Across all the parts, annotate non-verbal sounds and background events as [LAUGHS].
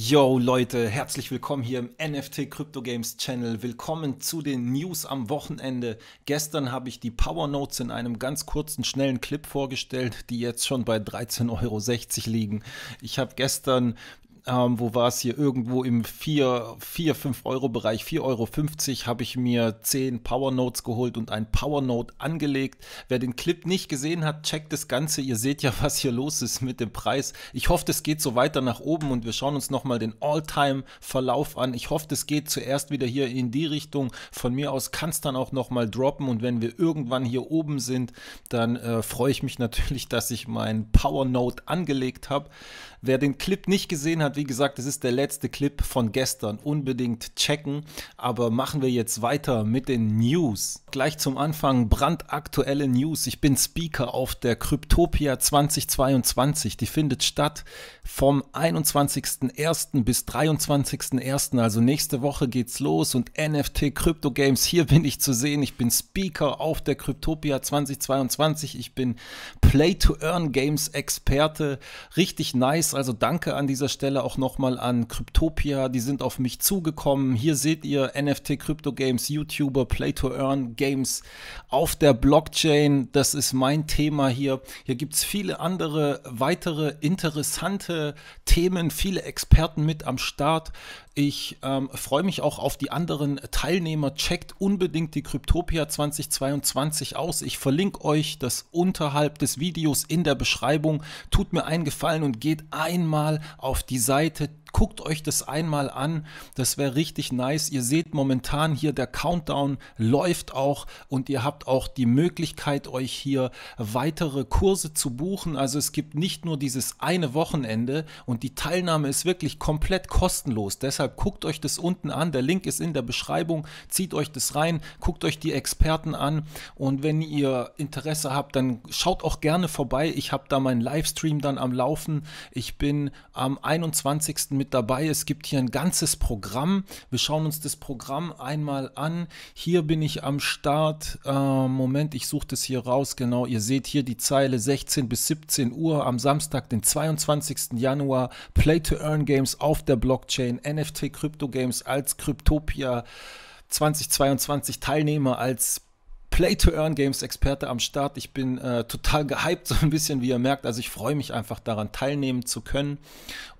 Yo Leute, herzlich willkommen hier im NFT Crypto Games Channel. Willkommen zu den News am Wochenende. Gestern habe ich die Power Notes in einem ganz kurzen, schnellen Clip vorgestellt, die jetzt schon bei 13,60 Euro liegen. Ich habe gestern ähm, wo war es hier, irgendwo im 4, 4 5 Euro Bereich, 4,50 Euro habe ich mir 10 Power Notes geholt und ein Power Note angelegt. Wer den Clip nicht gesehen hat, checkt das Ganze. Ihr seht ja, [LAUGHS] was hier los ist mit dem Preis. Ich hoffe, es geht so weiter nach oben und wir schauen uns nochmal den All-Time-Verlauf an. Ich hoffe, es geht zuerst wieder hier in die Richtung. Von mir aus kann es dann auch nochmal droppen und wenn wir irgendwann hier oben sind, dann äh, freue ich mich [LAUGHS] natürlich, dass ich mein Power Note angelegt habe. Wer den Clip nicht gesehen hat, wie gesagt, es ist der letzte Clip von gestern. Unbedingt checken. Aber machen wir jetzt weiter mit den News. Gleich zum Anfang brandaktuelle News. Ich bin Speaker auf der Kryptopia 2022. Die findet statt vom 21.01. bis 23.01. Also nächste Woche geht's los und NFT Crypto Games, hier bin ich zu sehen. Ich bin Speaker auf der Kryptopia 2022. Ich bin Play to Earn Games Experte. Richtig nice Preis. Also danke an dieser Stelle auch nochmal an Cryptopia. Die sind auf mich zugekommen. Hier seht ihr NFT Crypto Games, YouTuber, Play to Earn Games auf der Blockchain. Das ist mein Thema hier. Hier gibt es viele andere weitere interessante Themen, viele Experten mit am Start. Ich ähm, freue mich auch auf die anderen Teilnehmer. Checkt unbedingt die Cryptopia 2022 aus. Ich verlinke euch das unterhalb des Videos in der Beschreibung. Tut mir einen Gefallen und geht einmal auf die Seite guckt euch das einmal an. Das wäre richtig nice. Ihr seht momentan hier, der Countdown läuft auch und ihr habt auch die Möglichkeit, euch hier weitere Kurse zu buchen. Also es gibt nicht nur dieses eine Wochenende und die Teilnahme ist wirklich komplett kostenlos. Deshalb guckt euch das unten an. Der Link ist in der Beschreibung. Zieht euch das rein, guckt euch die Experten an und wenn ihr Interesse habt, dann schaut auch gerne vorbei. Ich habe da meinen Livestream dann am Laufen. Ich bin am 21. mit mit dabei. Es gibt hier ein ganzes Programm. Wir schauen uns das Programm einmal an. Hier bin ich am Start. Äh, Moment, ich suche das hier raus. Genau, ihr seht hier die Zeile 16 bis 17 Uhr am Samstag, den 22. Januar. Play-to-Earn-Games auf der Blockchain, NFT-Crypto-Games als Kryptopia 2022 Teilnehmer als Play-to-Earn-Games-Experte am Start. Ich bin äh, total gehypt, [LAUGHS] so ein bisschen, wie ihr merkt. Also ich freue mich einfach daran, teilnehmen zu können.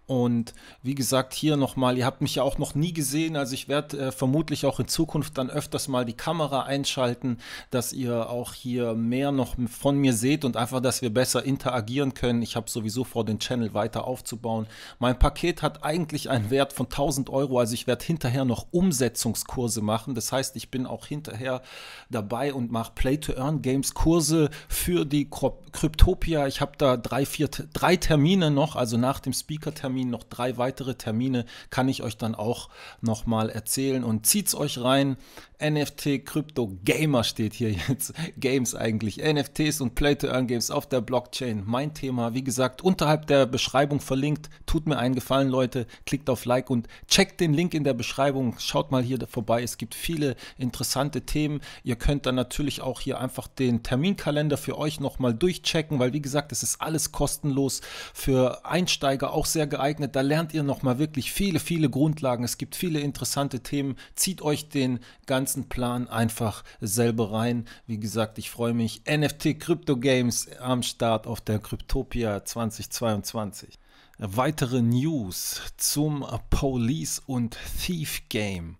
Und wie gesagt, hier nochmal, ihr habt mich ja auch noch nie gesehen, also ich werde äh, vermutlich auch in Zukunft dann öfters mal die Kamera einschalten, dass ihr auch hier mehr noch von mir seht und einfach, dass wir besser interagieren können. Ich habe sowieso vor, den Channel weiter aufzubauen. Mein Paket hat eigentlich einen Wert von 1000 Euro, also ich werde hinterher noch Umsetzungskurse machen. Das heißt, ich bin auch hinterher dabei und mache Play-to-Earn-Games Kurse für die Kryptopia. Ich habe da drei, vier, drei Termine noch, also nach dem Speaker-Termin Termin, noch drei weitere Termine kann ich euch dann auch nochmal erzählen. Und zieht's euch rein, NFT Krypto Gamer steht hier jetzt. [LAUGHS] Games eigentlich. NFTs und Play-to-Earn-Games auf der Blockchain. Mein Thema, wie gesagt, unterhalb der Beschreibung verlinkt. Tut mir einen Gefallen, Leute. Klickt auf Like und checkt den Link in der Beschreibung. Schaut mal hier vorbei. Es gibt viele interessante Themen. Ihr könnt dann natürlich auch hier einfach den Terminkalender für euch nochmal durchchecken, weil wie gesagt, es ist alles kostenlos für Einsteiger auch sehr geeignet. Da lernt ihr nochmal wirklich viele, viele Grundlagen. Es gibt viele interessante Themen. Zieht euch den ganzen ganzen Plan einfach selber rein. Wie gesagt, ich freue mich. NFT Crypto Games am Start auf der Cryptopia 2022. Weitere News zum Police und Thief Game.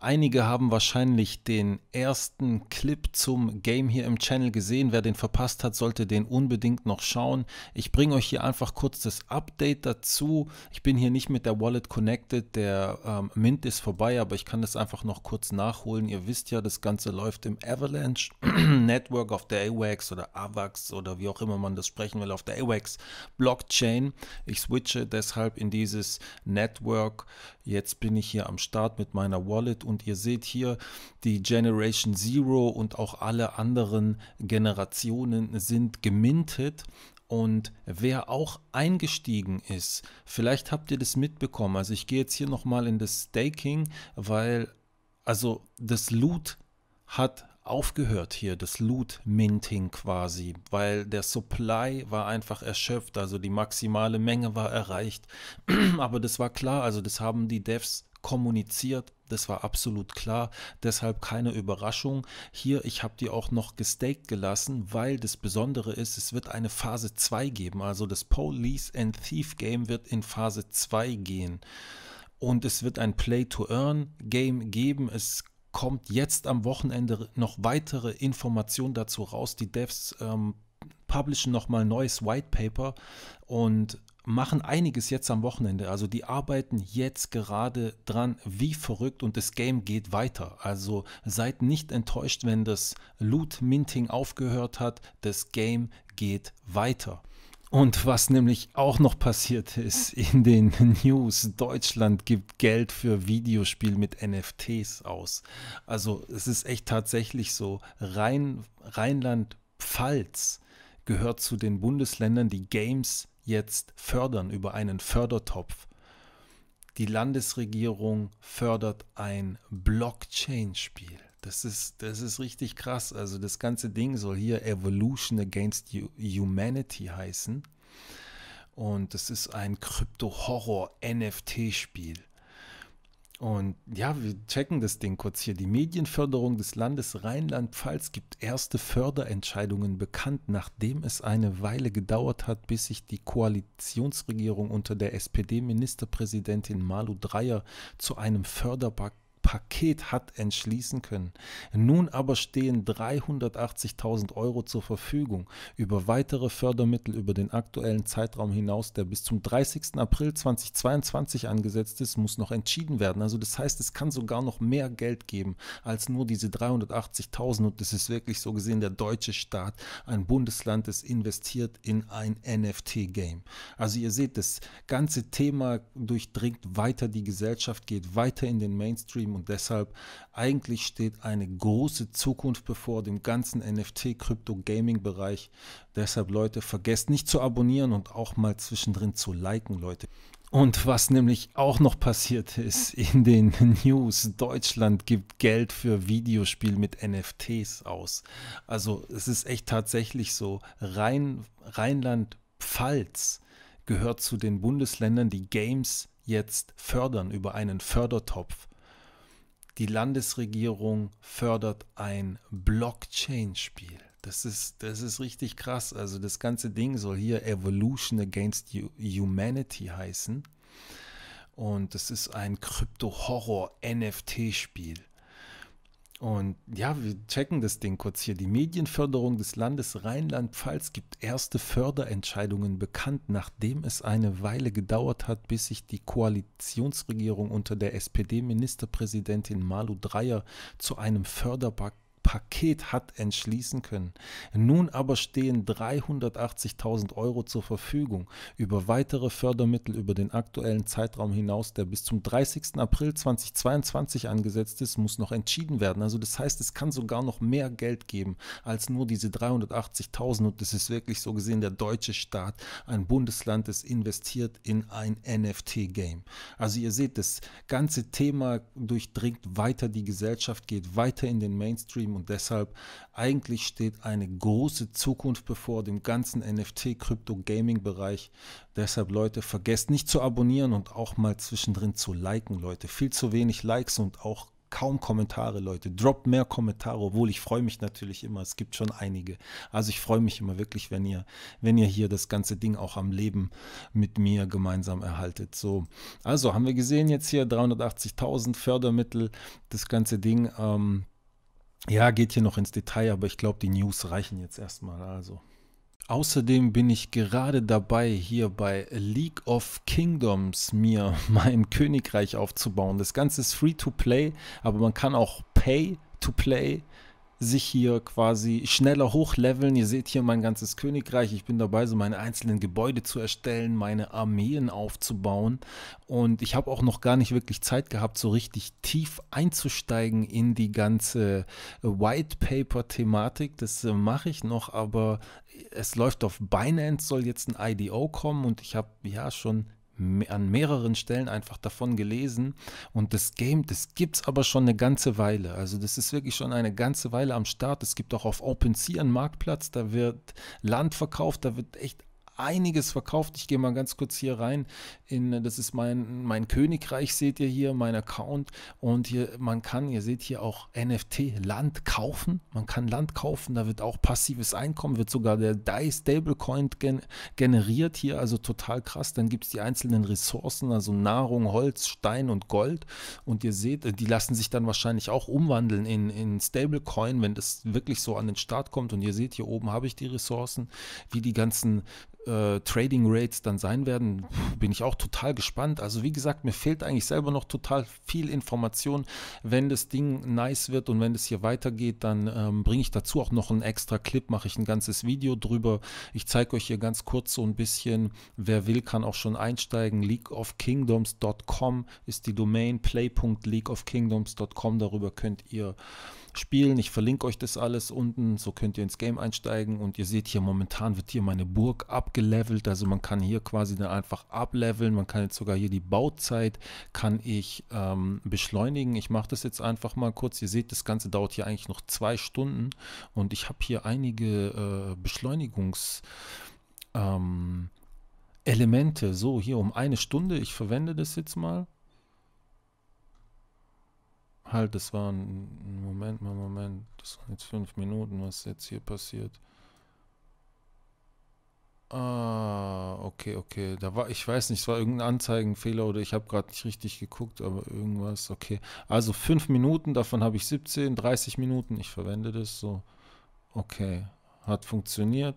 Einige haben wahrscheinlich den ersten Clip zum Game hier im Channel gesehen. Wer den verpasst hat, sollte den unbedingt noch schauen. Ich bringe euch hier einfach kurz das Update dazu. Ich bin hier nicht mit der Wallet connected. Der ähm, Mint ist vorbei, aber ich kann das einfach noch kurz nachholen. Ihr wisst ja, das Ganze läuft im Avalanche [CLEARS THROAT] Network auf der AWAX oder AVAX oder wie auch immer man das sprechen will, auf der AWAX Blockchain. Ich switche deshalb in dieses Network Jetzt bin ich hier am Start mit meiner Wallet und ihr seht hier die Generation Zero und auch alle anderen Generationen sind gemintet. Und wer auch eingestiegen ist, vielleicht habt ihr das mitbekommen. Also ich gehe jetzt hier nochmal in das Staking, weil also das Loot hat aufgehört hier, das Loot-Minting quasi, weil der Supply war einfach erschöpft, also die maximale Menge war erreicht. [CLEARS THROAT] Aber das war klar, also das haben die Devs kommuniziert, das war absolut klar, deshalb keine Überraschung. Hier, ich habe die auch noch gestaked gelassen, weil das Besondere ist, es wird eine Phase 2 geben, also das Police and Thief Game wird in Phase 2 gehen. Und es wird ein Play-to-Earn-Game geben. Es kommt jetzt am Wochenende noch weitere Informationen dazu raus. Die Devs ähm, publishen nochmal ein neues White Paper und machen einiges jetzt am Wochenende. Also die arbeiten jetzt gerade dran, wie verrückt und das Game geht weiter. Also seid nicht enttäuscht, wenn das Loot Minting aufgehört hat. Das Game geht weiter. Und was nämlich auch noch passiert ist in den [LAUGHS] News, Deutschland gibt Geld für Videospiel mit NFTs aus. Also es ist echt tatsächlich so, Rhein, Rheinland-Pfalz gehört zu den Bundesländern, die Games jetzt fördern über einen Fördertopf. Die Landesregierung fördert ein Blockchain-Spiel. Das ist, das ist richtig krass. Also das ganze Ding soll hier Evolution Against Humanity heißen. Und das ist ein Krypto-Horror-NFT-Spiel. Und ja, wir checken das Ding kurz hier. Die Medienförderung des Landes Rheinland-Pfalz gibt erste Förderentscheidungen bekannt, nachdem es eine Weile gedauert hat, bis sich die Koalitionsregierung unter der SPD-Ministerpräsidentin Malu Dreyer zu einem Förderpaket Paket hat entschließen können. Nun aber stehen 380.000 Euro zur Verfügung über weitere Fördermittel über den aktuellen Zeitraum hinaus, der bis zum 30. April 2022 angesetzt ist, muss noch entschieden werden. Also das heißt, es kann sogar noch mehr Geld geben als nur diese 380.000 und das ist wirklich so gesehen der deutsche Staat, ein Bundesland, das investiert in ein NFT-Game. Also ihr seht, das ganze Thema durchdringt weiter die Gesellschaft, geht weiter in den Mainstream und deshalb eigentlich steht eine große Zukunft bevor dem ganzen NFT-Krypto-Gaming-Bereich. Deshalb Leute, vergesst nicht zu abonnieren und auch mal zwischendrin zu liken, Leute. Und was nämlich auch noch passiert ist in den [LAUGHS] News, Deutschland gibt Geld für Videospiel mit NFTs aus. Also es ist echt tatsächlich so, Rhein, Rheinland-Pfalz gehört zu den Bundesländern, die Games jetzt fördern über einen Fördertopf die Landesregierung fördert ein Blockchain-Spiel. Das ist, das ist richtig krass. Also das ganze Ding soll hier Evolution Against Humanity heißen. Und das ist ein Krypto-Horror-NFT-Spiel. Und ja, wir checken das Ding kurz hier. Die Medienförderung des Landes Rheinland-Pfalz gibt erste Förderentscheidungen bekannt, nachdem es eine Weile gedauert hat, bis sich die Koalitionsregierung unter der SPD-Ministerpräsidentin Malu Dreyer zu einem Förderpaket Paket hat entschließen können. Nun aber stehen 380.000 Euro zur Verfügung über weitere Fördermittel über den aktuellen Zeitraum hinaus, der bis zum 30. April 2022 angesetzt ist, muss noch entschieden werden. Also das heißt, es kann sogar noch mehr Geld geben als nur diese 380.000 und das ist wirklich so gesehen der deutsche Staat, ein Bundesland, das investiert in ein NFT-Game. Also ihr seht, das ganze Thema durchdringt weiter die Gesellschaft, geht weiter in den Mainstream und deshalb eigentlich steht eine große Zukunft bevor dem ganzen NFT-Krypto-Gaming-Bereich. Deshalb Leute, vergesst nicht zu abonnieren und auch mal zwischendrin zu liken, Leute. Viel zu wenig Likes und auch kaum Kommentare, Leute. Droppt mehr Kommentare, obwohl ich freue mich natürlich immer. Es gibt schon einige. Also ich freue mich immer wirklich, wenn ihr, wenn ihr hier das ganze Ding auch am Leben mit mir gemeinsam erhaltet. So, also haben wir gesehen jetzt hier 380.000 Fördermittel, das ganze Ding. Ähm, ja, geht hier noch ins Detail, aber ich glaube, die News reichen jetzt erstmal. Also. Außerdem bin ich gerade dabei, hier bei League of Kingdoms mir [LAUGHS] mein Königreich aufzubauen. Das Ganze ist free to play, aber man kann auch pay to play sich hier quasi schneller hochleveln. Ihr seht hier mein ganzes Königreich. Ich bin dabei, so meine einzelnen Gebäude zu erstellen, meine Armeen aufzubauen. Und ich habe auch noch gar nicht wirklich Zeit gehabt, so richtig tief einzusteigen in die ganze White Paper-Thematik. Das äh, mache ich noch, aber es läuft auf Binance, soll jetzt ein IDO kommen und ich habe ja schon an mehreren Stellen einfach davon gelesen. Und das Game, das gibt es aber schon eine ganze Weile. Also das ist wirklich schon eine ganze Weile am Start. Es gibt auch auf OpenSea einen Marktplatz, da wird Land verkauft, da wird echt einiges verkauft. Ich gehe mal ganz kurz hier rein. In, das ist mein, mein Königreich, seht ihr hier, mein Account. Und hier, man kann, ihr seht hier auch NFT, Land kaufen. Man kann Land kaufen, da wird auch passives Einkommen, wird sogar der DAI Stablecoin gen, generiert hier, also total krass. Dann gibt es die einzelnen Ressourcen, also Nahrung, Holz, Stein und Gold. Und ihr seht, die lassen sich dann wahrscheinlich auch umwandeln in, in Stablecoin, wenn das wirklich so an den Start kommt. Und ihr seht, hier oben habe ich die Ressourcen, wie die ganzen äh, Trading Rates dann sein werden, bin ich auch total gespannt. Also wie gesagt, mir fehlt eigentlich selber noch total viel Information. Wenn das Ding nice wird und wenn es hier weitergeht, dann ähm, bringe ich dazu auch noch einen extra Clip, mache ich ein ganzes Video drüber. Ich zeige euch hier ganz kurz so ein bisschen, wer will, kann auch schon einsteigen. Leagueofkingdoms.com ist die Domain, play.leagueofkingdoms.com, darüber könnt ihr spielen. Ich verlinke euch das alles unten, so könnt ihr ins Game einsteigen und ihr seht hier, momentan wird hier meine Burg abgelevelt, also man kann hier quasi dann einfach ableveln, man kann jetzt sogar hier die Bauzeit kann ich ähm, beschleunigen. Ich mache das jetzt einfach mal kurz, ihr seht, das Ganze dauert hier eigentlich noch zwei Stunden und ich habe hier einige äh, Beschleunigungs... Ähm, Elemente, so hier um eine Stunde, ich verwende das jetzt mal. Halt, das war ein Moment mal, Moment. Das waren jetzt fünf Minuten, was jetzt hier passiert. Ah, okay, okay. Da war, ich weiß nicht, es war irgendein Anzeigenfehler oder ich habe gerade nicht richtig geguckt, aber irgendwas, okay. Also fünf Minuten, davon habe ich 17, 30 Minuten. Ich verwende das so. Okay, hat funktioniert.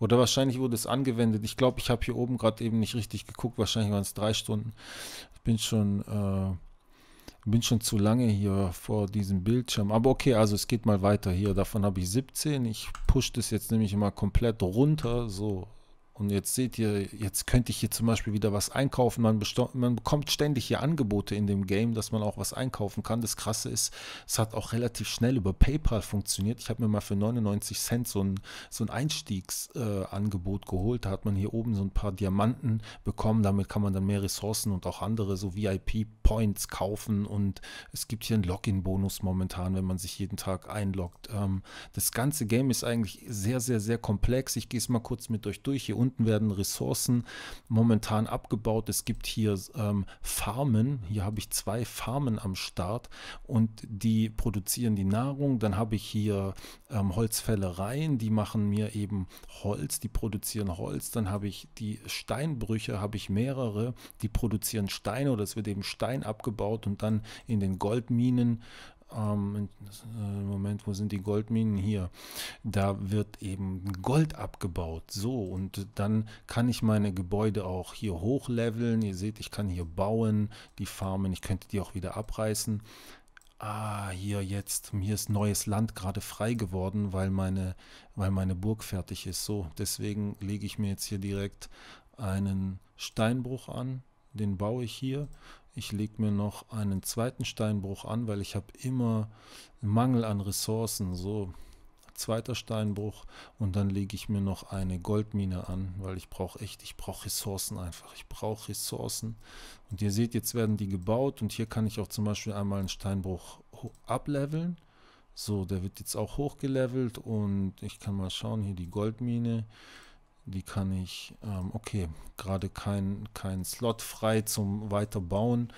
Oder wahrscheinlich wurde es angewendet. Ich glaube, ich habe hier oben gerade eben nicht richtig geguckt. Wahrscheinlich waren es drei Stunden. Ich bin schon. Äh, bin schon zu lange hier vor diesem Bildschirm. Aber okay, also es geht mal weiter hier. Davon habe ich 17. Ich pushe das jetzt nämlich mal komplett runter. So, und jetzt seht ihr, jetzt könnte ich hier zum Beispiel wieder was einkaufen. Man, man, bekommt ständig hier Angebote in dem Game, dass man auch was einkaufen kann. Das Krasse ist, es hat auch relativ schnell über PayPal funktioniert. Ich habe mir mal für 99 Cent so ein, so ein Einstiegsangebot äh, geholt. Da hat man hier oben so ein paar Diamanten bekommen. Damit kann man dann mehr Ressourcen und auch andere so VIP-Points kaufen. Und es gibt hier einen Login-Bonus momentan, wenn man sich jeden Tag einloggt. Ähm, das ganze Game ist eigentlich sehr, sehr, sehr komplex. Ich gehe es mal kurz mit euch durch. Hier unten unten werden Ressourcen momentan abgebaut. Es gibt hier ähm, Farmen. Hier habe ich zwei Farmen am Start und die produzieren die Nahrung. Dann habe ich hier ähm, Holzfällereien, die machen mir eben Holz, die produzieren Holz. Dann habe ich die Steinbrüche, habe ich mehrere, die produzieren Steine oder es wird eben Stein abgebaut und dann in den Goldminen ähm, äh, Moment, wo sind die Goldminen hier? Da wird eben Gold abgebaut. So, und dann kann ich meine Gebäude auch hier hochleveln. Ihr seht, ich kann hier bauen, die Farmen, ich könnte die auch wieder abreißen. Ah, hier jetzt, mir ist neues Land gerade frei geworden, weil meine, weil meine Burg fertig ist. So, deswegen lege ich mir jetzt hier direkt einen Steinbruch an. Den baue ich hier ich lege mir noch einen zweiten Steinbruch an, weil ich habe immer Mangel an Ressourcen. So, zweiter Steinbruch und dann lege ich mir noch eine Goldmine an, weil ich brauche echt, ich brauche Ressourcen einfach. Ich brauche Ressourcen. Und ihr seht, jetzt werden die gebaut und hier kann ich auch zum Beispiel einmal einen Steinbruch ableveln. So, der wird jetzt auch hochgelevelt und ich kann mal schauen, hier die Goldmine. Die kann ich, ähm, okay, gerade kein, kein Slot frei zum Weiterbauen.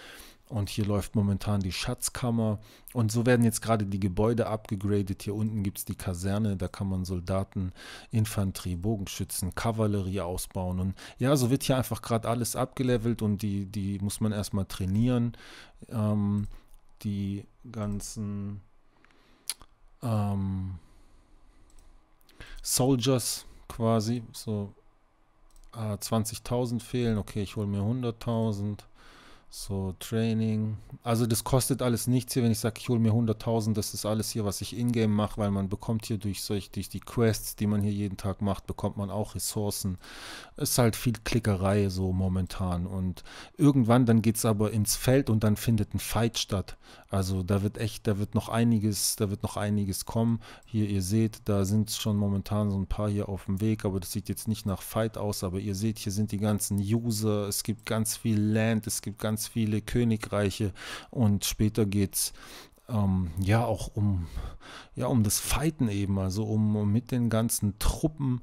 Und hier läuft momentan die Schatzkammer. Und so werden jetzt gerade die Gebäude abgegradet. Hier unten gibt es die Kaserne, da kann man Soldaten, Infanterie, Bogenschützen, Kavallerie ausbauen. Und ja, so wird hier einfach gerade alles abgelevelt und die, die muss man erstmal trainieren. Ähm, die ganzen ähm, Soldiers quasi. So, ah, 20.000 fehlen. Okay, ich hole mir 100.000. So, Training. Also das kostet alles nichts hier, wenn ich sage, ich hole mir 100.000, das ist alles hier, was ich in-game mache, weil man bekommt hier durch, solch, durch die Quests, die man hier jeden Tag macht, bekommt man auch Ressourcen. Es ist halt viel Klickerei so momentan. Und irgendwann, dann geht es aber ins Feld und dann findet ein Fight statt. Also da wird echt, da wird noch einiges, da wird noch einiges kommen. Hier, ihr seht, da sind schon momentan so ein paar hier auf dem Weg, aber das sieht jetzt nicht nach Fight aus, aber ihr seht, hier sind die ganzen User, es gibt ganz viel Land, es gibt ganz ganz viele Königreiche und später geht es ähm, ja auch um, ja, um das Fighten eben, also um, um mit den ganzen Truppen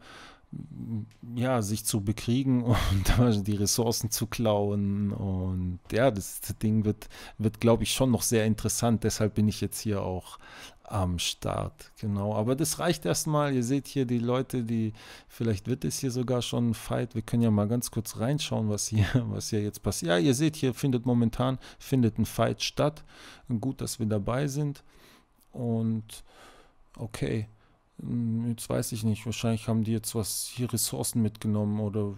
ja, sich zu bekriegen [LAUGHS] und die Ressourcen zu klauen. Und ja, das Ding wird, wird glaube ich, schon noch sehr interessant. Deshalb bin ich jetzt hier auch am Start. Genau, aber das reicht erstmal. Ihr seht hier die Leute, die, vielleicht wird es hier sogar schon ein Fight. Wir können ja mal ganz kurz reinschauen, was hier, [LAUGHS] was hier jetzt passiert. Ja, ihr seht hier, findet momentan, findet ein Fight statt. gut, dass wir dabei sind. Und okay. Hm, jetzt weiß ich nicht, wahrscheinlich haben die jetzt was hier Ressourcen mitgenommen oder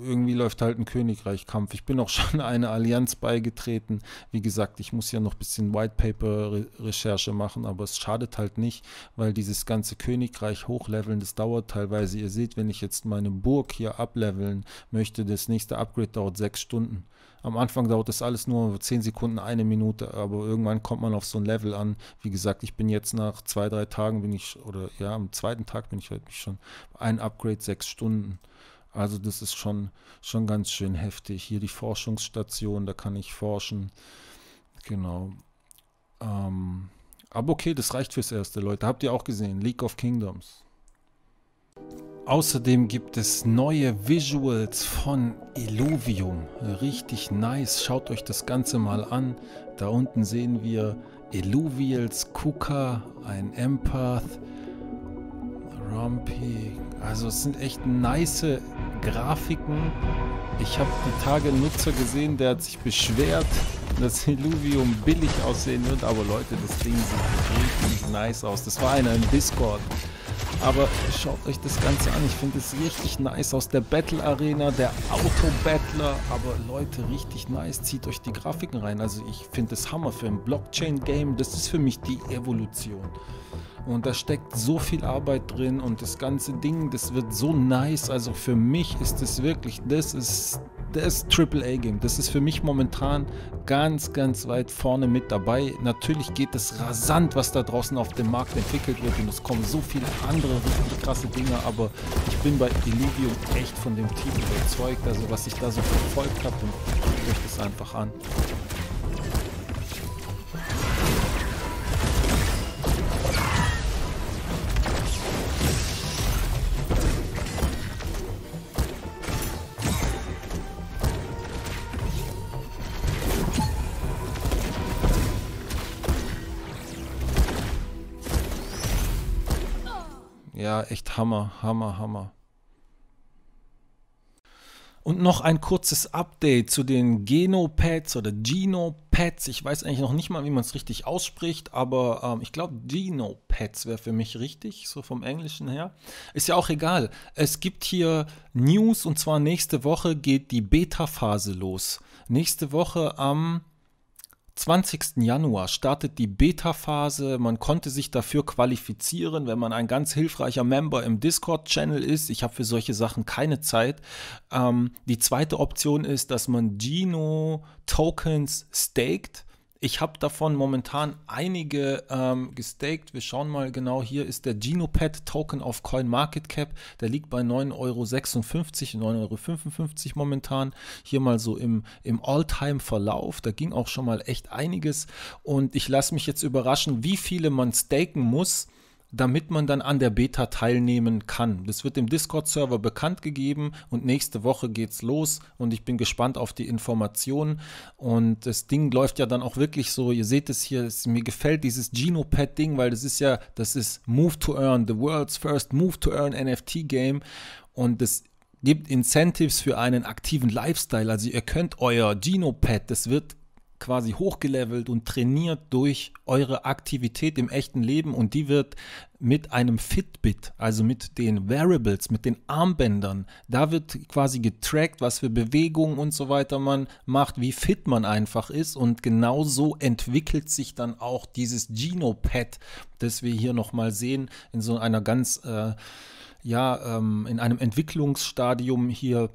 irgendwie läuft halt ein Königreichkampf. Ich bin auch [LAUGHS] schon einer Allianz beigetreten. Wie gesagt, ich muss ja noch ein bisschen White Paper-Recherche machen, aber es schadet halt nicht, weil dieses ganze Königreich hochleveln, das dauert teilweise. Ihr seht, wenn ich jetzt meine Burg hier ableveln möchte, das nächste Upgrade dauert sechs Stunden. Am Anfang dauert das alles nur 10 Sekunden, eine Minute, aber irgendwann kommt man auf so ein Level an. Wie gesagt, ich bin jetzt nach zwei, drei Tagen bin ich, oder ja, am zweiten Tag bin ich heute halt schon ein Upgrade, sechs Stunden. Also das ist schon, schon ganz schön heftig. Hier die Forschungsstation, da kann ich forschen. Genau. Ähm, aber okay, das reicht fürs Erste, Leute. Habt ihr auch gesehen, League of Kingdoms. Außerdem gibt es neue Visuals von Illuvium. Richtig nice. Schaut euch das Ganze mal an. Da unten sehen wir Illuvials Kuka, ein Empath, Rumpy. Also es sind echt nice Grafiken. Ich habe die Tage einen Nutzer gesehen, der hat sich beschwert, dass Illuvium billig aussehen wird. Aber Leute, das Ding sieht richtig nice aus. Das war einer im Discord. Aber schaut euch das Ganze an. Ich finde es richtig nice aus der Battle Arena, der Auto-Battler. Aber Leute, richtig nice. Zieht euch die Grafiken rein. Also ich finde es Hammer für ein Blockchain-Game. Das ist für mich die Evolution. Und da steckt so viel Arbeit drin und das ganze Ding, das wird so nice. Also für mich ist es wirklich, das ist das AAA-Game, das ist für mich momentan ganz, ganz weit vorne mit dabei. Natürlich geht es rasant, was da draußen auf dem Markt entwickelt wird und es kommen so viele andere richtig krasse Dinge, aber ich bin bei Illuvium echt von dem Team überzeugt, also was ich da so verfolgt habe und guckt euch das einfach an. ja, echt Hammer, Hammer, Hammer. Und noch ein kurzes Update zu den Genopads oder Genopads. Ich weiß eigentlich noch nicht mal, wie man es richtig ausspricht, aber ähm, ich glaube, Genopads wäre für mich richtig, so vom Englischen her. Ist ja auch egal. Es gibt hier News und zwar nächste Woche geht die Beta-Phase los. Nächste Woche am 20. Januar startet die Beta-Phase. Man konnte sich dafür qualifizieren, wenn man ein ganz hilfreicher Member im Discord-Channel ist. Ich habe für solche Sachen keine Zeit. Ähm, die zweite Option ist, dass man Gino-Tokens staked ich habe davon momentan einige ähm, gestaked. Wir schauen mal genau. Hier ist der Genopad Token auf CoinMarketCap. Der liegt bei 9,56 Euro, 9,55 Euro momentan. Hier mal so im, im All-Time-Verlauf. Da ging auch schon mal echt einiges. Und ich lasse mich jetzt überraschen, wie viele man staken muss, damit man dann an der Beta teilnehmen kann. Das wird im Discord-Server bekannt gegeben und nächste Woche geht's los und ich bin gespannt auf die Informationen. Und das Ding läuft ja dann auch wirklich so, ihr seht es hier, es, mir gefällt dieses Genopad-Ding, weil das ist ja, das ist Move to Earn, the world's first Move to Earn NFT-Game. Und es gibt Incentives für einen aktiven Lifestyle. Also ihr könnt euer Genopad, das wird quasi hochgelevelt und trainiert durch eure Aktivität im echten Leben und die wird mit einem Fitbit, also mit den Variables, mit den Armbändern, da wird quasi getrackt, was für Bewegungen und so weiter man macht, wie fit man einfach ist und genauso entwickelt sich dann auch dieses Genopad, das wir hier nochmal sehen in so einer ganz, äh, ja, ähm, in einem Entwicklungsstadium hier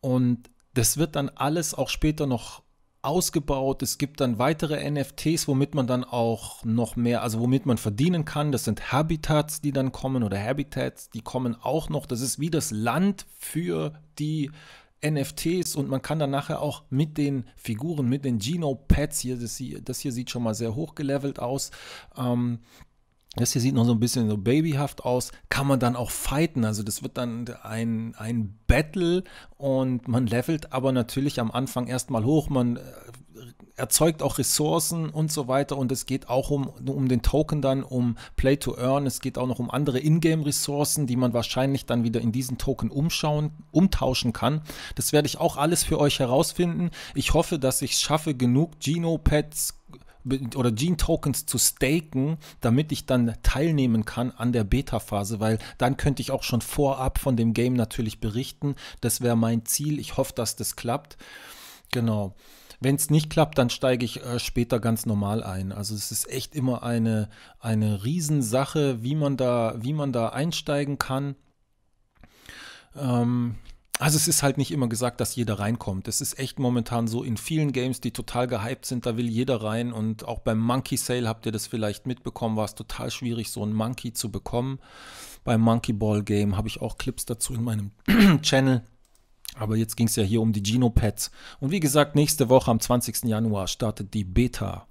und das wird dann alles auch später noch ausgebaut. Es gibt dann weitere NFTs, womit man dann auch noch mehr, also womit man verdienen kann. Das sind Habitats, die dann kommen oder Habitats, die kommen auch noch. Das ist wie das Land für die NFTs und man kann dann nachher auch mit den Figuren, mit den Geno-Pads, hier, das hier, das hier sieht schon mal sehr hochgelevelt aus, ähm, das hier sieht noch so ein bisschen so babyhaft aus, kann man dann auch fighten. Also das wird dann ein, ein Battle und man levelt aber natürlich am Anfang erstmal hoch. Man äh, erzeugt auch Ressourcen und so weiter und es geht auch um, um den Token dann, um Play to Earn. Es geht auch noch um andere Ingame-Ressourcen, die man wahrscheinlich dann wieder in diesen Token umschauen, umtauschen kann. Das werde ich auch alles für euch herausfinden. Ich hoffe, dass ich es schaffe, genug Geno-Pads oder Gene-Tokens zu staken, damit ich dann teilnehmen kann an der Beta-Phase, weil dann könnte ich auch schon vorab von dem Game natürlich berichten. Das wäre mein Ziel. Ich hoffe, dass das klappt. Genau. Wenn es nicht klappt, dann steige ich äh, später ganz normal ein. Also es ist echt immer eine, eine Riesensache, wie man da, wie man da einsteigen kann. Ähm, also es ist halt nicht immer gesagt, dass jeder reinkommt. Es ist echt momentan so in vielen Games, die total gehypt sind, da will jeder rein. Und auch beim Monkey Sale habt ihr das vielleicht mitbekommen, war es total schwierig, so einen Monkey zu bekommen. Beim Monkey Ball Game habe ich auch Clips dazu in meinem [CLEARS THROAT] Channel. Aber jetzt ging es ja hier um die Genopads. Und wie gesagt, nächste Woche am 20. Januar startet die Beta.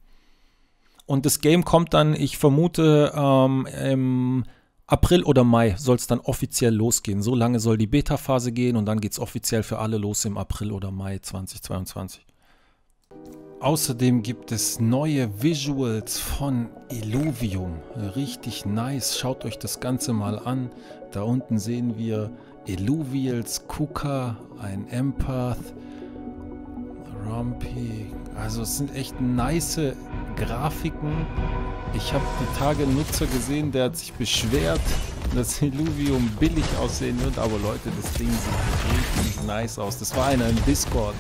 Und das Game kommt dann, ich vermute, ähm, im April oder Mai soll es dann offiziell losgehen. So lange soll die Beta-Phase gehen und dann geht es offiziell für alle los im April oder Mai 2022. Außerdem gibt es neue Visuals von Illuvium. Richtig nice. Schaut euch das Ganze mal an. Da unten sehen wir Illuvials Kuka, ein Empath, Grumpy. Also es sind echt nice Grafiken. Ich habe die Tage einen Nutzer gesehen, der hat sich beschwert, dass Illuvium billig aussehen wird. Aber Leute, das Ding sieht richtig nice aus. Das war einer im Discord.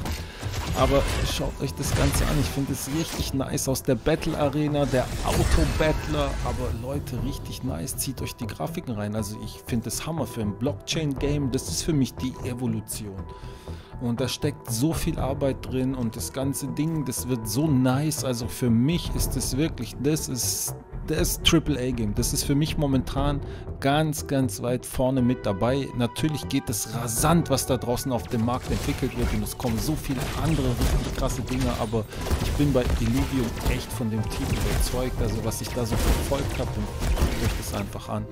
Aber schaut euch das Ganze an. Ich finde es richtig nice aus der Battle Arena, der Auto-Battler. Aber Leute, richtig nice. Zieht euch die Grafiken rein. Also ich finde es Hammer für ein Blockchain-Game. Das ist für mich die Evolution. Und da steckt so viel Arbeit drin und das ganze Ding, das wird so nice. Also für mich ist es wirklich, das ist das AAA-Game. Das ist für mich momentan ganz, ganz weit vorne mit dabei. Natürlich geht es rasant, was da draußen auf dem Markt entwickelt wird und es kommen so viele andere richtig krasse Dinge, aber ich bin bei Illuvium echt von dem Team überzeugt. Also was ich da so verfolgt habe, und ich euch das einfach an.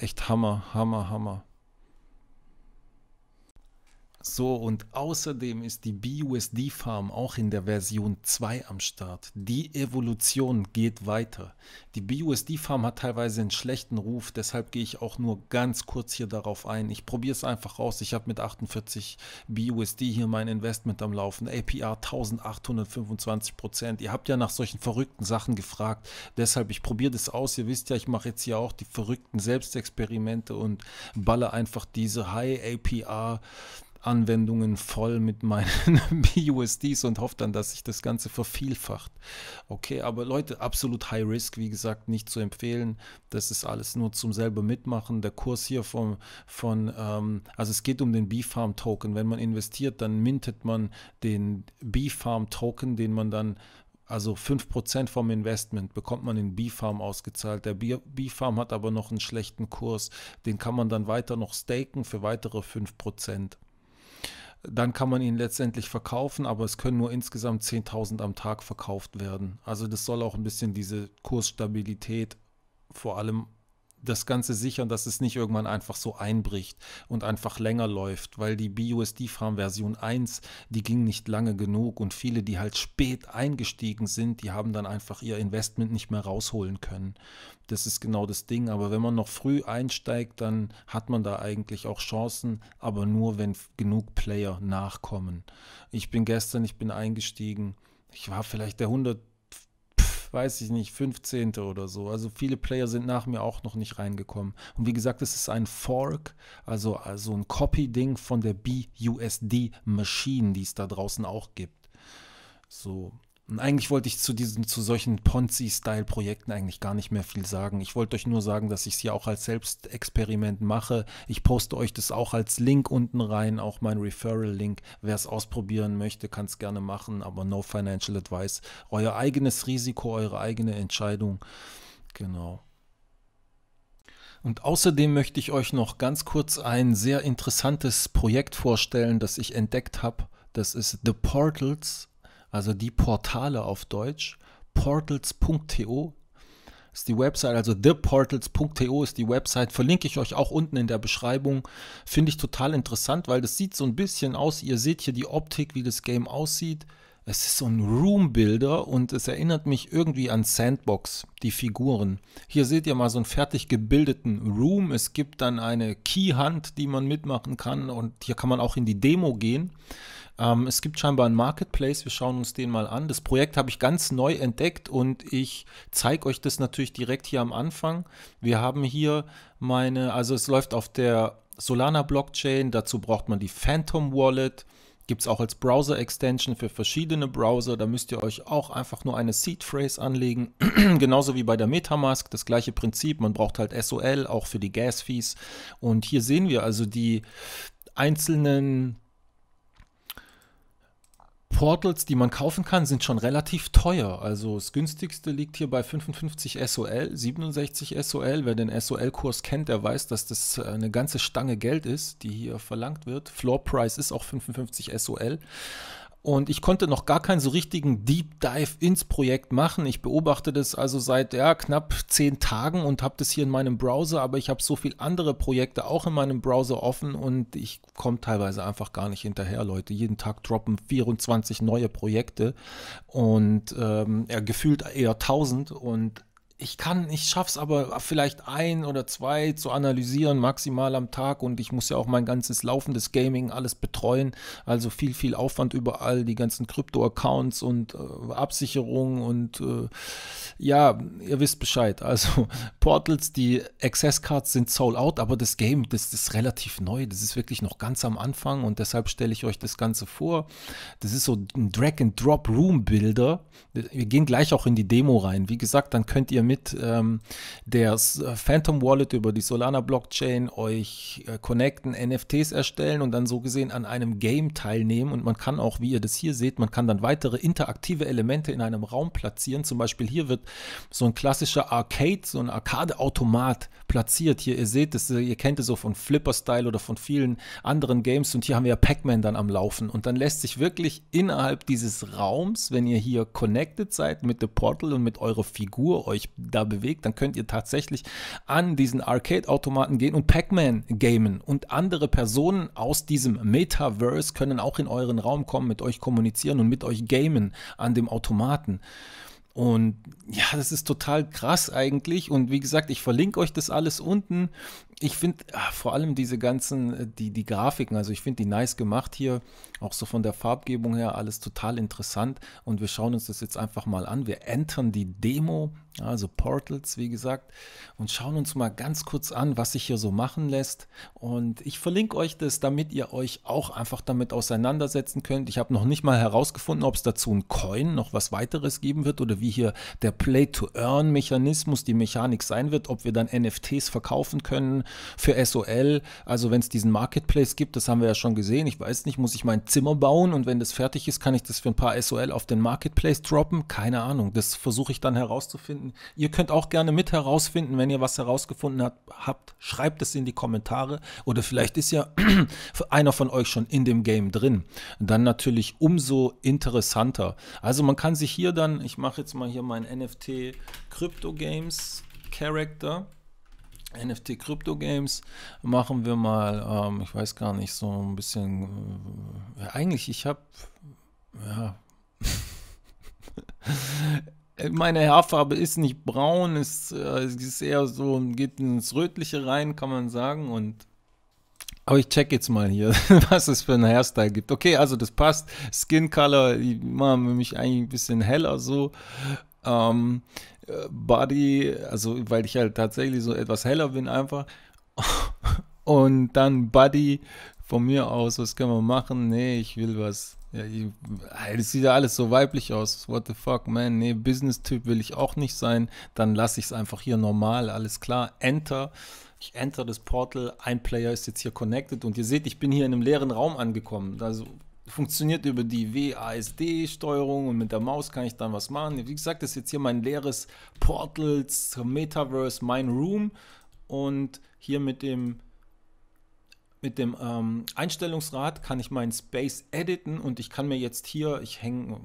echt Hammer, Hammer, Hammer. So, und außerdem ist die BUSD Farm auch in der Version 2 am Start. Die Evolution geht weiter. Die BUSD Farm hat teilweise einen schlechten Ruf, deshalb gehe ich auch nur ganz kurz hier darauf ein. Ich probiere es einfach aus. Ich habe mit 48 BUSD hier mein Investment am Laufen. APR 1825 Prozent. Ihr habt ja nach solchen verrückten Sachen gefragt. Deshalb, ich probiere das aus. Ihr wisst ja, ich mache jetzt hier auch die verrückten Selbstexperimente und balle einfach diese High APR Anwendungen voll mit meinen [LAUGHS] BUSDs und hoffe dann, dass sich das Ganze vervielfacht. Okay, aber Leute, absolut High Risk, wie gesagt, nicht zu empfehlen. Das ist alles nur zum selber mitmachen. Der Kurs hier von, von ähm, also es geht um den b Token. Wenn man investiert, dann mintet man den b Token, den man dann also 5% vom Investment bekommt man in B-Farm ausgezahlt. Der B-Farm hat aber noch einen schlechten Kurs. Den kann man dann weiter noch staken für weitere 5% dann kann man ihn letztendlich verkaufen, aber es können nur insgesamt 10.000 am Tag verkauft werden. Also das soll auch ein bisschen diese Kursstabilität vor allem das Ganze sichern, dass es nicht irgendwann einfach so einbricht und einfach länger läuft, weil die BUSD-Farm Version 1, die ging nicht lange genug und viele, die halt spät eingestiegen sind, die haben dann einfach ihr Investment nicht mehr rausholen können. Das ist genau das Ding, aber wenn man noch früh einsteigt, dann hat man da eigentlich auch Chancen, aber nur wenn genug Player nachkommen. Ich bin gestern, ich bin eingestiegen, ich war vielleicht der 100 weiß ich nicht, 15. oder so. Also viele Player sind nach mir auch noch nicht reingekommen. Und wie gesagt, es ist ein Fork, also, also ein Copy-Ding von der BUSD-Machine, die es da draußen auch gibt. So, und eigentlich wollte ich zu diesen, zu solchen Ponzi-Style-Projekten eigentlich gar nicht mehr viel sagen. Ich wollte euch nur sagen, dass ich es hier auch als Selbstexperiment mache. Ich poste euch das auch als Link unten rein, auch mein Referral-Link. Wer es ausprobieren möchte, kann es gerne machen, aber no financial advice. Euer eigenes Risiko, eure eigene Entscheidung. Genau. Und außerdem möchte ich euch noch ganz kurz ein sehr interessantes Projekt vorstellen, das ich entdeckt habe. Das ist The Portals also die Portale auf Deutsch, portals.to ist die Website, also theportals.to ist die Website, verlinke ich euch auch unten in der Beschreibung. Finde ich total interessant, weil das sieht so ein bisschen aus, ihr seht hier die Optik, wie das Game aussieht. Es ist so ein Room Builder und es erinnert mich irgendwie an Sandbox, die Figuren. Hier seht ihr mal so einen fertig gebildeten Room. Es gibt dann eine Key Keyhand, die man mitmachen kann und hier kann man auch in die Demo gehen. Ähm, es gibt scheinbar einen Marketplace, wir schauen uns den mal an. Das Projekt habe ich ganz neu entdeckt und ich zeige euch das natürlich direkt hier am Anfang. Wir haben hier meine, also es läuft auf der Solana Blockchain, dazu braucht man die Phantom Wallet. Gibt es auch als Browser-Extension für verschiedene Browser. Da müsst ihr euch auch einfach nur eine Seed-Phrase anlegen. [CLEARS THROAT] Genauso wie bei der Metamask, das gleiche Prinzip. Man braucht halt SOL, auch für die Gas-Fees. Und hier sehen wir also die einzelnen Portals, die man kaufen kann, sind schon relativ teuer. Also das günstigste liegt hier bei 55 SOL, 67 SOL. Wer den SOL-Kurs kennt, der weiß, dass das äh, eine ganze Stange Geld ist, die hier verlangt wird. Floor Price ist auch 55 SOL. Und ich konnte noch gar keinen so richtigen Deep Dive ins Projekt machen. Ich beobachte das also seit ja, knapp zehn Tagen und habe das hier in meinem Browser, aber ich habe so viele andere Projekte auch in meinem Browser offen und ich komme teilweise einfach gar nicht hinterher, Leute. Jeden Tag droppen 24 neue Projekte und ähm, ja, gefühlt eher 1000 und ich kann, ich schaff's aber vielleicht ein oder zwei zu analysieren, maximal am Tag. Und ich muss ja auch mein ganzes laufendes Gaming alles betreuen. Also viel, viel Aufwand überall, die ganzen Krypto-Accounts und äh, Absicherungen und äh, ja, ihr wisst Bescheid. Also [LAUGHS] Portals, die Access-Cards sind sold out, aber das Game, das, das ist relativ neu. Das ist wirklich noch ganz am Anfang und deshalb stelle ich euch das Ganze vor. Das ist so ein Drag-and-Drop-Room-Builder. Wir gehen gleich auch in die Demo rein. Wie gesagt, dann könnt ihr mit mit ähm, der äh, Phantom Wallet über die Solana Blockchain euch äh, connecten, NFTs erstellen und dann so gesehen an einem Game teilnehmen. Und man kann auch, wie ihr das hier seht, man kann dann weitere interaktive Elemente in einem Raum platzieren. Zum Beispiel hier wird so ein klassischer Arcade, so ein Arcade-Automat platziert. Hier, ihr seht es, ihr kennt es so von Flipper-Style oder von vielen anderen Games. Und hier haben wir ja Pac-Man dann am Laufen. Und dann lässt sich wirklich innerhalb dieses Raums, wenn ihr hier connected seid mit The Portal und mit eurer Figur, euch da bewegt, dann könnt ihr tatsächlich an diesen Arcade-Automaten gehen und Pac-Man gamen. Und andere Personen aus diesem Metaverse können auch in euren Raum kommen, mit euch kommunizieren und mit euch gamen an dem Automaten. Und ja, das ist total krass eigentlich. Und wie gesagt, ich verlinke euch das alles unten ich finde ah, vor allem diese ganzen, äh, die, die Grafiken, also ich finde die nice gemacht hier, auch so von der Farbgebung her, alles total interessant und wir schauen uns das jetzt einfach mal an. Wir entern die Demo, also Portals, wie gesagt, und schauen uns mal ganz kurz an, was sich hier so machen lässt und ich verlinke euch das, damit ihr euch auch einfach damit auseinandersetzen könnt. Ich habe noch nicht mal herausgefunden, ob es dazu ein Coin noch was weiteres geben wird oder wie hier der Play-to-Earn-Mechanismus, die Mechanik sein wird, ob wir dann NFTs verkaufen können für SOL. Also wenn es diesen Marketplace gibt, das haben wir ja schon gesehen. Ich weiß nicht, muss ich mein Zimmer bauen und wenn das fertig ist, kann ich das für ein paar SOL auf den Marketplace droppen? Keine Ahnung. Das versuche ich dann herauszufinden. Ihr könnt auch gerne mit herausfinden, wenn ihr was herausgefunden habt, habt schreibt es in die Kommentare oder vielleicht ist ja [CLEARS THROAT] einer von euch schon in dem Game drin. Dann natürlich umso interessanter. Also man kann sich hier dann, ich mache jetzt mal hier mein NFT Crypto Games Character. NFT Crypto Games machen wir mal, ähm, ich weiß gar nicht, so ein bisschen, äh, eigentlich, ich habe, ja, [LAUGHS] meine Haarfarbe ist nicht braun, ist, äh, ist eher so, geht ins Rötliche rein, kann man sagen, und aber ich check jetzt mal hier, [LAUGHS] was es für ein Hairstyle gibt. Okay, also das passt. Skin Color, die machen mich eigentlich ein bisschen heller so. Ähm, äh, Body, also weil ich halt tatsächlich so etwas heller bin einfach. [LAUGHS] Und dann Buddy von mir aus, was können wir machen? Nee, ich will was. Ja, ich, das sieht ja alles so weiblich aus. What the fuck, man? Nee, Business-Typ will ich auch nicht sein. Dann lasse ich es einfach hier normal, alles klar. Enter. Ich enter das Portal. Ein Player ist jetzt hier connected. Und ihr seht, ich bin hier in einem leeren Raum angekommen. Also funktioniert über die WASD-Steuerung und mit der Maus kann ich dann was machen. Wie gesagt, das ist jetzt hier mein leeres Portal zum Metaverse Mein Room und hier mit dem mit dem ähm, Einstellungsrad kann ich meinen Space editen und ich kann mir jetzt hier, ich hänge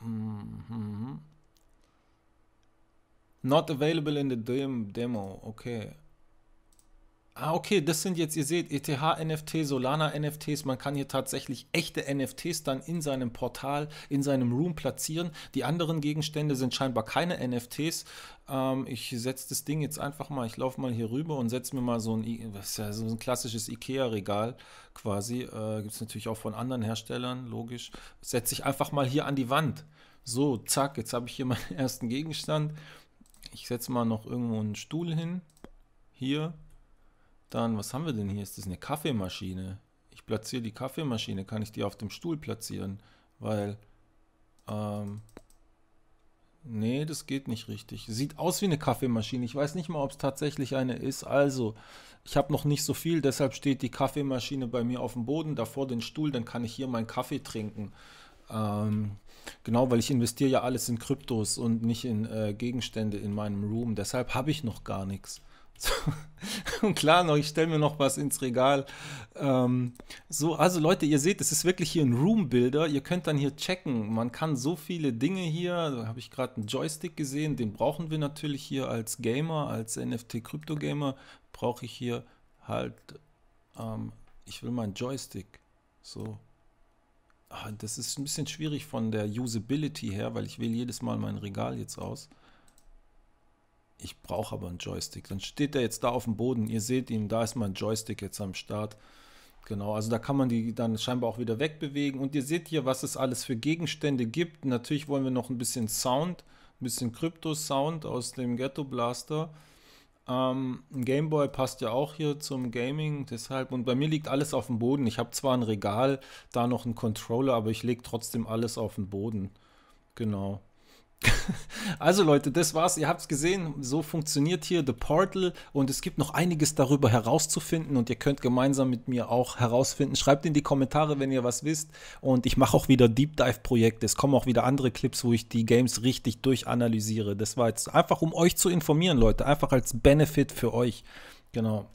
mhm. Not available in the Demo, okay. Ah, okay, das sind jetzt, ihr seht, ETH-NFT, Solana-NFTs. Man kann hier tatsächlich echte NFTs dann in seinem Portal, in seinem Room platzieren. Die anderen Gegenstände sind scheinbar keine NFTs. Ähm, ich setze das Ding jetzt einfach mal, ich laufe mal hier rüber und setze mir mal so ein, was ja, so ein klassisches Ikea-Regal quasi. Äh, Gibt es natürlich auch von anderen Herstellern, logisch. Setze ich einfach mal hier an die Wand. So, zack, jetzt habe ich hier [LAUGHS] meinen ersten Gegenstand. Ich setze mal noch irgendwo einen Stuhl hin. Hier, dann, was haben wir denn hier? Ist das eine Kaffeemaschine? Ich platziere die Kaffeemaschine. Kann ich die auf dem Stuhl platzieren? Weil, ähm, nee, das geht nicht richtig. Sieht aus wie eine Kaffeemaschine. Ich weiß nicht mal, ob es tatsächlich eine ist. Also, ich habe noch nicht so viel, deshalb steht die Kaffeemaschine bei mir auf dem Boden, davor den Stuhl, dann kann ich hier meinen Kaffee trinken. Ähm, genau, weil ich investiere ja alles in Kryptos und nicht in äh, Gegenstände in meinem Room. Deshalb habe ich noch gar nichts. [LAUGHS] Und klar noch, ich stelle mir noch was ins Regal. Ähm, so, also Leute, ihr seht, es ist wirklich hier ein Room Builder. Ihr könnt dann hier checken. Man kann so viele Dinge hier. Da habe ich gerade einen Joystick gesehen. Den brauchen wir natürlich hier als Gamer, als NFT-Krypto-Gamer. Brauche ich hier halt, ähm, ich will meinen Joystick. So. Ah, das ist ein bisschen schwierig von der Usability her, weil ich wähle jedes Mal mein Regal jetzt aus ich brauche aber einen Joystick. Dann steht er jetzt da auf dem Boden. Ihr seht ihn, da ist mein Joystick jetzt am Start. Genau, also da kann man die dann scheinbar auch wieder wegbewegen. Und ihr seht hier, was es alles für Gegenstände gibt. Natürlich wollen wir noch ein bisschen Sound, ein bisschen Krypto-Sound aus dem Ghetto Blaster. Ähm, Game Boy passt ja auch hier zum Gaming, deshalb. Und bei mir liegt alles auf dem Boden. Ich habe zwar ein Regal, da noch einen Controller, aber ich lege trotzdem alles auf den Boden. Genau. [LAUGHS] Also Leute, das war's. Ihr habt's gesehen. So funktioniert hier The Portal und es gibt noch einiges darüber herauszufinden und ihr könnt gemeinsam mit mir auch herausfinden. Schreibt in die Kommentare, wenn ihr was wisst. Und ich mache auch wieder Deep Dive Projekte. Es kommen auch wieder andere Clips, wo ich die Games richtig durchanalysiere. Das war jetzt einfach, um euch zu informieren, Leute. Einfach als Benefit für euch. Genau.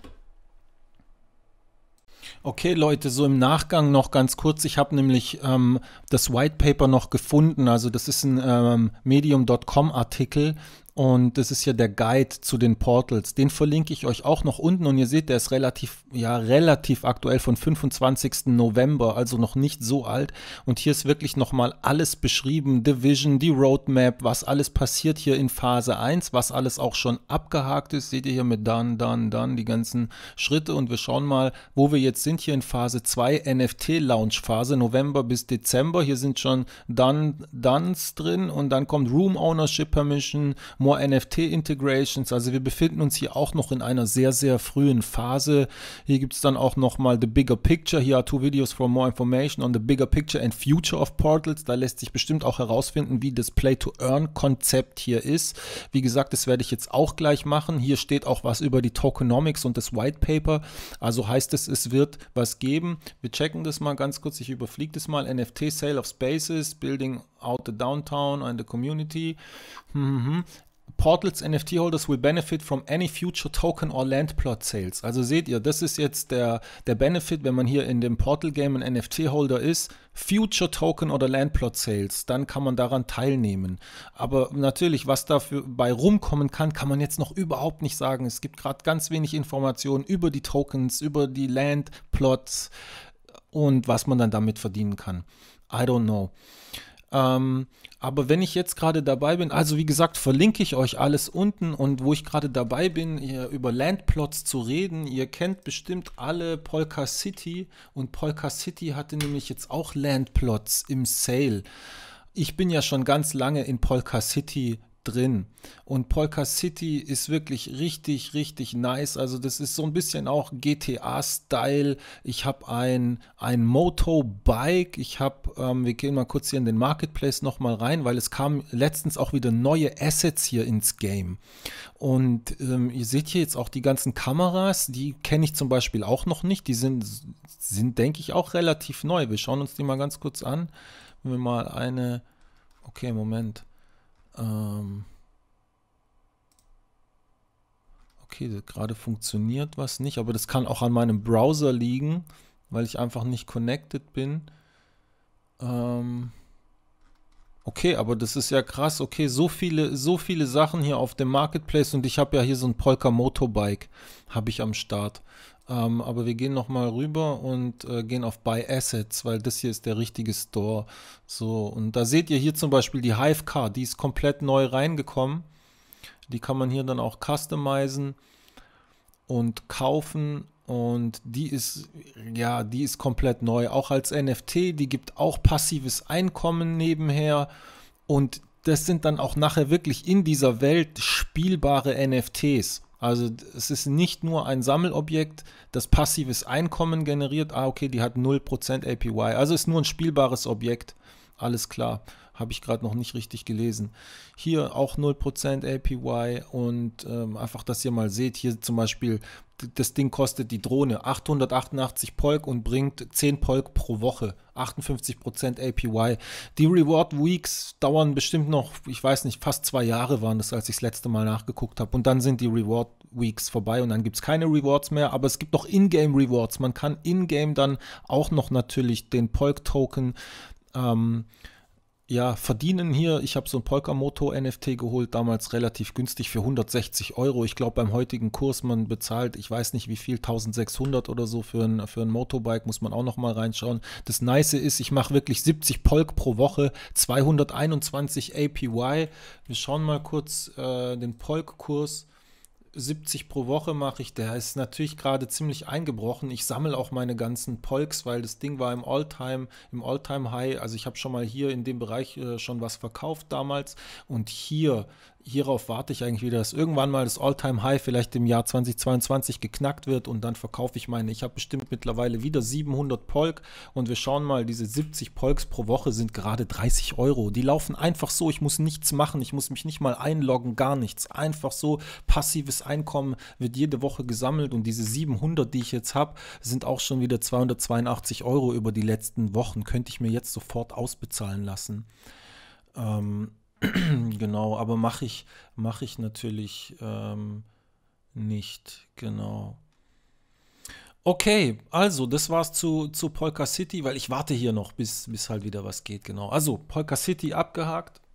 Okay, Leute, so im Nachgang noch ganz kurz. Ich habe nämlich ähm, das White Paper noch gefunden. Also das ist ein ähm, medium.com-Artikel und das ist ja der Guide zu den Portals. Den verlinke ich euch auch noch unten. Und ihr seht, der ist relativ, ja, relativ aktuell von 25. November, also noch nicht so alt. Und hier ist wirklich nochmal alles beschrieben. Division, die Roadmap, was alles passiert hier in Phase 1, was alles auch schon abgehakt ist. Seht ihr hier mit dann, dann, dann die ganzen Schritte. Und wir schauen mal, wo wir jetzt sind hier in Phase 2, NFT-Launch-Phase, November bis Dezember. Hier sind schon dann, Duns drin. Und dann kommt Room Ownership Permission, More NFT Integrations. Also wir befinden uns hier auch noch in einer sehr, sehr frühen Phase. Hier gibt es dann auch nochmal The Bigger Picture. Hier are two videos for more information on the bigger picture and future of Portals. Da lässt sich bestimmt auch herausfinden, wie das Play-to-Earn-Konzept hier ist. Wie gesagt, das werde ich jetzt auch gleich machen. Hier steht auch was über die Tokenomics und das White Paper. Also heißt es, es wird was geben. Wir checken das mal ganz kurz. Ich überfliege das mal. NFT Sale of Spaces, Building out the Downtown and the Community. Mhm. Portals NFT Holders will benefit from any future token or land plot sales. Also seht ihr, das ist jetzt der, der Benefit, wenn man hier in dem Portal Game ein NFT Holder ist. Future Token oder Land Plot Sales, dann kann man daran teilnehmen. Aber natürlich, was dafür bei rumkommen kann, kann man jetzt noch überhaupt nicht sagen. Es gibt gerade ganz wenig Informationen über die Tokens, über die Land Plots und was man dann damit verdienen kann. I don't know. Ähm, aber wenn ich jetzt gerade dabei bin, also wie gesagt, verlinke ich euch alles unten und wo ich gerade dabei bin, hier über Landplots zu reden. Ihr kennt bestimmt alle Polka City und Polka City hatte nämlich jetzt auch Landplots im Sale. Ich bin ja schon ganz lange in Polka City drin. Und Polka City ist wirklich richtig, richtig nice. Also das ist so ein bisschen auch GTA-Style. Ich habe ein, ein moto Ich habe, ähm, wir gehen mal kurz hier in den Marketplace nochmal rein, weil es kamen letztens auch wieder neue Assets hier ins Game. Und ähm, ihr seht hier jetzt auch die ganzen Kameras. Die kenne ich zum Beispiel auch noch nicht. Die sind, sind denke ich, auch relativ neu. Wir schauen uns die mal ganz kurz an. Wenn wir mal eine... Okay, Moment. Ähm okay, gerade funktioniert was nicht, aber das kann auch an meinem Browser liegen, weil ich einfach nicht connected bin. Ähm okay, aber das ist ja krass. Okay, so viele, so viele Sachen hier auf dem Marketplace und ich habe ja hier so ein Polka Motorbike, habe ich am Start. Ähm, aber wir gehen nochmal rüber und äh, gehen auf Buy Assets, weil das hier ist der richtige Store. So, und da seht ihr hier zum Beispiel die Hive Car, die ist komplett neu reingekommen. Die kann man hier dann auch customizen und kaufen. Und die ist, ja, die ist komplett neu. Auch als NFT, die gibt auch passives Einkommen nebenher. Und das sind dann auch nachher wirklich in dieser Welt spielbare NFTs. Also es ist nicht nur ein Sammelobjekt, das passives Einkommen generiert. Ah, okay, die hat 0% APY. Also ist nur ein spielbares Objekt. Alles klar, habe ich gerade noch nicht richtig gelesen. Hier auch 0% APY und ähm, einfach, dass ihr mal seht, hier zum Beispiel das Ding kostet die Drohne 888 Polk und bringt 10 Polk pro Woche, 58% APY. Die Reward Weeks dauern bestimmt noch, ich weiß nicht, fast zwei Jahre waren das, als ich das letzte Mal nachgeguckt habe. Und dann sind die Reward Weeks vorbei und dann gibt es keine Rewards mehr, aber es gibt noch Ingame Rewards. Man kann Ingame dann auch noch natürlich den Polk-Token ähm, ja, verdienen hier. Ich habe so ein Polkamoto-NFT geholt, damals relativ günstig für 160 Euro. Ich glaube, beim heutigen Kurs, man bezahlt, ich weiß nicht wie viel, 1600 oder so für ein, für ein Motorbike, muss man auch nochmal reinschauen. Das Nice ist, ich mache wirklich 70 Polk pro Woche, 221 APY. Wir schauen mal kurz äh, den Polk-Kurs. 70 pro Woche mache ich, der ist natürlich gerade ziemlich eingebrochen. Ich sammle auch meine ganzen Polks, weil das Ding war im Alltime, im Alltime High. Also ich habe schon mal hier in dem Bereich äh, schon was verkauft damals und hier hierauf warte ich eigentlich wieder, dass irgendwann mal das All-Time-High vielleicht im Jahr 2022 geknackt wird und dann verkaufe ich meine. Ich habe bestimmt mittlerweile wieder 700 Polk und wir schauen mal, diese 70 Polks pro Woche sind gerade 30 Euro. Die laufen einfach so, ich muss nichts machen, ich muss mich nicht mal einloggen, gar nichts. Einfach so, passives Einkommen wird jede Woche gesammelt und diese 700, die ich jetzt habe, sind auch schon wieder 282 Euro über die letzten Wochen. Könnte ich mir jetzt sofort ausbezahlen lassen. Ähm, [CLEARS THROAT] genau, aber mache ich, mach ich natürlich ähm, nicht, genau. Okay, also das war's zu, zu Polka City, weil ich warte hier noch, bis, bis halt wieder was geht, genau. Also Polka City abgehakt.